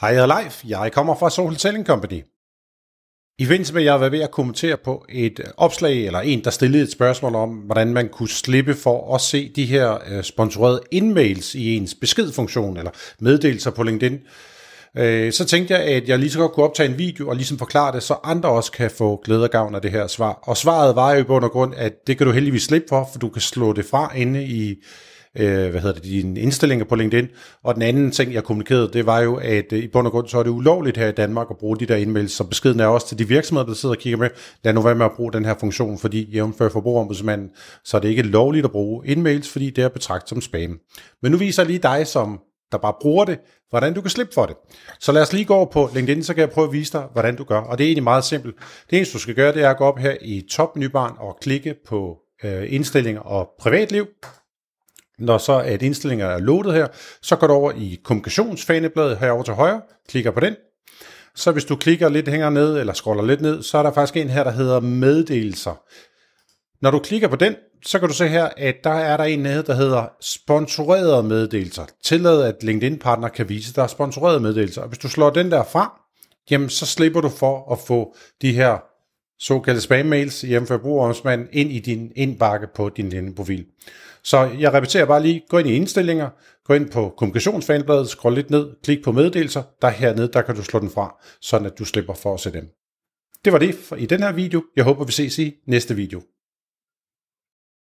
Hej, jeg er Leif. Jeg kommer fra Soul Selling Company. I forbindelse med, at jeg var ved at kommentere på et opslag, eller en, der stillede et spørgsmål om, hvordan man kunne slippe for at se de her øh, sponsorerede indmails i ens beskedfunktion, eller meddelelser på LinkedIn, øh, så tænkte jeg, at jeg lige så godt kunne optage en video og ligesom forklare det, så andre også kan få glæde og gavn af det her svar. Og svaret var jo i bund og grund, at det kan du heldigvis slippe for, for du kan slå det fra inde i øh, hvad hedder det, dine indstillinger på LinkedIn. Og den anden ting, jeg kommunikerede, det var jo, at øh, i bund og grund, så er det ulovligt her i Danmark at bruge de der indmeldelser. Så beskeden er også til de virksomheder, der sidder og kigger med, lad nu være med at bruge den her funktion, fordi jævnfører forbrugerombudsmanden, så er det ikke lovligt at bruge indmeldelser, fordi det er betragtet som spam. Men nu viser jeg lige dig, som der bare bruger det, hvordan du kan slippe for det. Så lad os lige gå over på LinkedIn, så kan jeg prøve at vise dig, hvordan du gør. Og det er egentlig meget simpelt. Det eneste, du skal gøre, det er at gå op her i topmenubaren og klikke på øh, indstillinger og privatliv. Når så at indstillingerne er loadet her, så går du over i kommunikationsfanebladet herover til højre, klikker på den. Så hvis du klikker lidt hænger ned, eller scroller lidt ned, så er der faktisk en her, der hedder meddelelser. Når du klikker på den, så kan du se her, at der er der en nede, der hedder sponsorerede meddelelser. Tillad, at LinkedIn-partner kan vise dig sponsorerede meddelelser. Og hvis du slår den der fra, jamen så slipper du for at få de her såkaldte spam-mails hjemme for brugeromsmanden ind i din indbakke på din LinkedIn-profil. Så jeg repeterer bare lige, gå ind i indstillinger, gå ind på kommunikationsfanbladet, scroll lidt ned, klik på meddelelser, der hernede, der kan du slå den fra, sådan at du slipper for at se dem. Det var det for i den her video. Jeg håber, vi ses i næste video.